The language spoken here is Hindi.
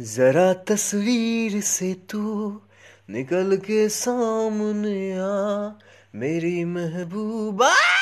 जरा तस्वीर से तू निकल के सामने आ मेरी महबूबा